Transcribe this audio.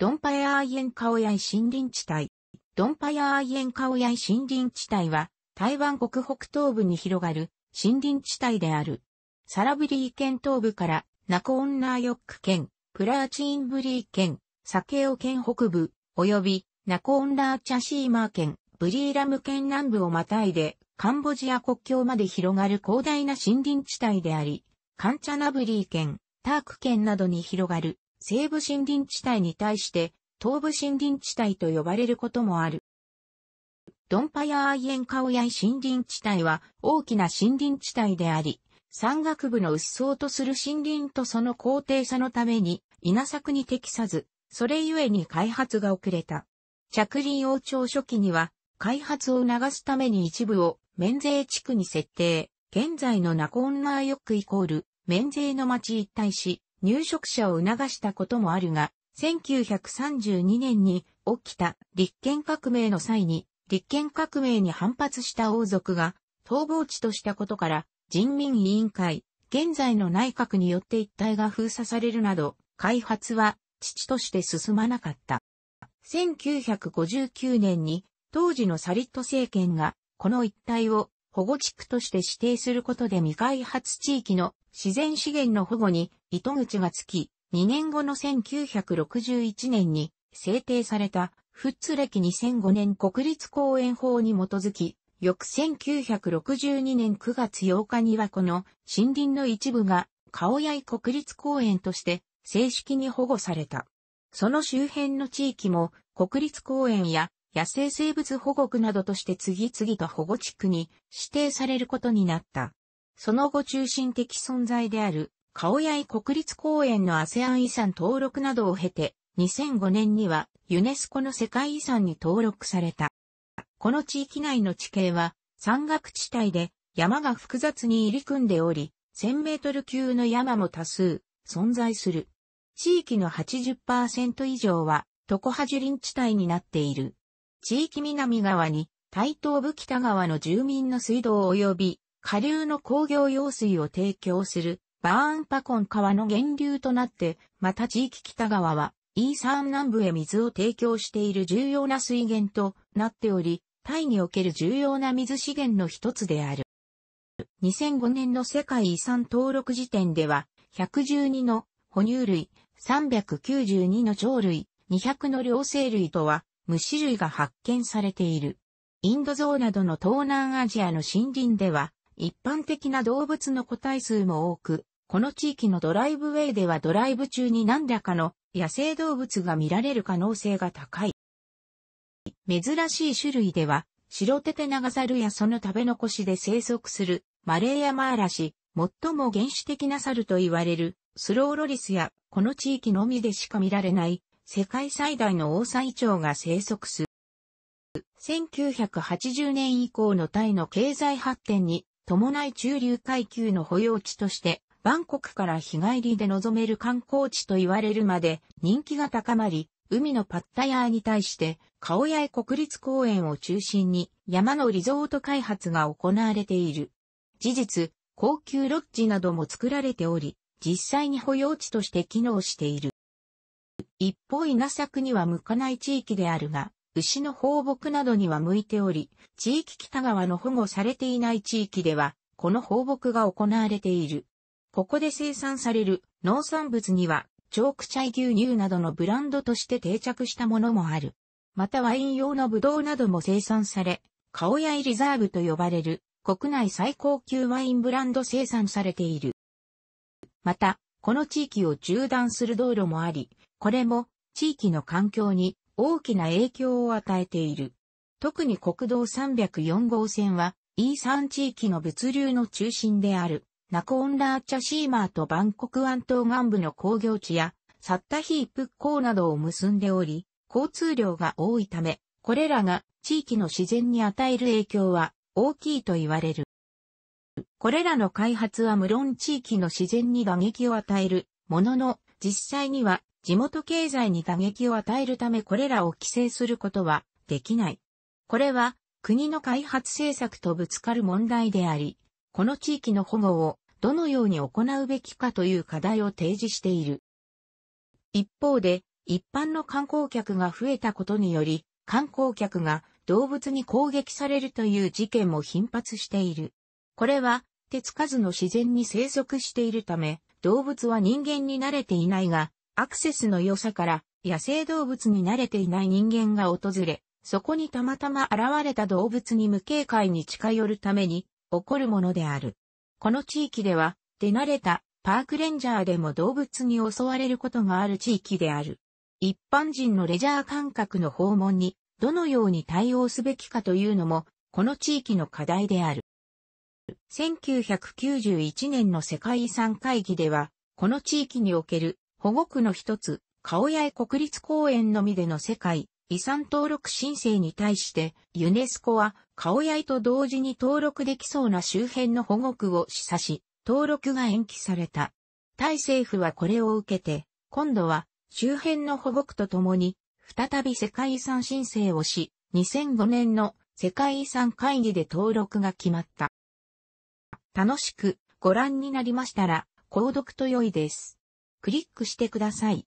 ドンパヤーイエンカオヤイ森林地帯。ドンパヤーイエンカオヤイ森林地帯は、台湾国北東部に広がる森林地帯である。サラブリー県東部からナコオンナーヨック県、プラーチインブリー県、サケオ県北部、及びナコオンナーチャシーマー県、ブリーラム県南部をまたいで、カンボジア国境まで広がる広大な森林地帯であり、カンチャナブリー県、ターク県などに広がる西部森林地帯に対して、東部森林地帯と呼ばれることもある。ドンパヤアイエンカオヤイ森林地帯は大きな森林地帯であり、山岳部の鬱蒼とする森林とその高低差のために稲作に適さず、それゆえに開発が遅れた。着林王朝初期には、開発を促すために一部を免税地区に設定、現在のナコンナーヨックイコール免税の町一帯し、入植者を促したこともあるが、1932年に起きた立憲革命の際に、立憲革命に反発した王族が逃亡地としたことから、人民委員会、現在の内閣によって一帯が封鎖されるなど、開発は父として進まなかった。1959年に当時のサリット政権がこの一帯を保護地区として指定することで未開発地域の自然資源の保護に糸口がつき、2年後の1961年に制定された、フッツ歴2005年国立公園法に基づき、翌1962年9月8日にはこの森林の一部が、顔やい国立公園として正式に保護された。その周辺の地域も国立公園や野生生物保護区などとして次々と保護地区に指定されることになった。その後中心的存在である顔やい国立公園の ASEAN 遺産登録などを経て、2005年にはユネスコの世界遺産に登録された。この地域内の地形は山岳地帯で山が複雑に入り組んでおり、1000メートル級の山も多数存在する。地域の80%以上は常葉樹林地帯になっている。地域南側に台東部北側の住民の水道及び下流の工業用水を提供するバーンパコン川の源流となって、また地域北側は、イーサン南部へ水を提供している重要な水源となっており、タイにおける重要な水資源の一つである。2005年の世界遺産登録時点では、112の哺乳類、392の鳥類、200の両生類とは、虫類が発見されている。インドゾウなどの東南アジアの森林では、一般的な動物の個体数も多く、この地域のドライブウェイではドライブ中に何らかの野生動物が見られる可能性が高い。珍しい種類では、白テテナガザルやその食べ残しで生息するマレーヤマアラシ、最も原始的な猿と言われるスローロリスやこの地域のみでしか見られない世界最大のオオサイチョウが生息する。1980年以降のタイの経済発展に伴い中流階級の保養地としてバンコクから日帰りで望める観光地と言われるまで人気が高まり、海のパッタヤーに対して、カオヤ国立公園を中心に山のリゾート開発が行われている。事実、高級ロッジなども作られており、実際に保養地として機能している。一方稲作には向かない地域であるが、牛の放牧などには向いており、地域北側の保護されていない地域では、この放牧が行われている。ここで生産される農産物には、チョークチャイ牛乳などのブランドとして定着したものもある。またワイン用のブドウなども生産され、カオヤイリザーブと呼ばれる国内最高級ワインブランド生産されている。また、この地域を縦断する道路もあり、これも地域の環境に大きな影響を与えている。特に国道304号線は、E3 地域の物流の中心である。ナコンラーチャシーマーとバンコク湾東岸部の工業地やサッタヒープッコーなどを結んでおり、交通量が多いため、これらが地域の自然に与える影響は大きいと言われる。これらの開発は無論地域の自然に打撃を与えるものの、実際には地元経済に打撃を与えるためこれらを規制することはできない。これは国の開発政策とぶつかる問題であり、この地域の保護をどのように行うべきかという課題を提示している。一方で、一般の観光客が増えたことにより、観光客が動物に攻撃されるという事件も頻発している。これは、手つかずの自然に生息しているため、動物は人間に慣れていないが、アクセスの良さから野生動物に慣れていない人間が訪れ、そこにたまたま現れた動物に無警戒に近寄るために、起こるものである。この地域では、手慣れたパークレンジャーでも動物に襲われることがある地域である。一般人のレジャー感覚の訪問にどのように対応すべきかというのも、この地域の課題である。1991年の世界遺産会議では、この地域における保護区の一つ、顔屋重国立公園のみでの世界遺産登録申請に対して、ユネスコは顔やいと同時に登録できそうな周辺の保護区を示唆し、登録が延期された。タイ政府はこれを受けて、今度は周辺の保護区とともに、再び世界遺産申請をし、2005年の世界遺産会議で登録が決まった。楽しくご覧になりましたら、購読と良いです。クリックしてください。